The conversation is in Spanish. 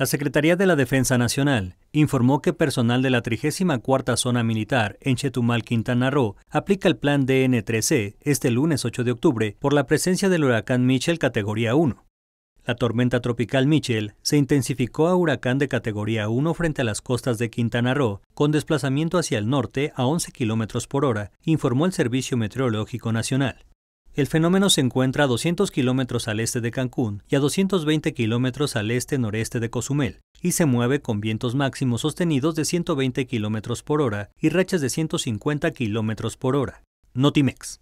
La Secretaría de la Defensa Nacional informó que personal de la 34 Zona Militar en Chetumal, Quintana Roo, aplica el plan DN3C este lunes 8 de octubre por la presencia del huracán Mitchell categoría 1. La tormenta tropical Mitchell se intensificó a huracán de categoría 1 frente a las costas de Quintana Roo, con desplazamiento hacia el norte a 11 km por hora, informó el Servicio Meteorológico Nacional. El fenómeno se encuentra a 200 kilómetros al este de Cancún y a 220 kilómetros al este-noreste de Cozumel, y se mueve con vientos máximos sostenidos de 120 km por hora y rachas de 150 km por hora. Notimex.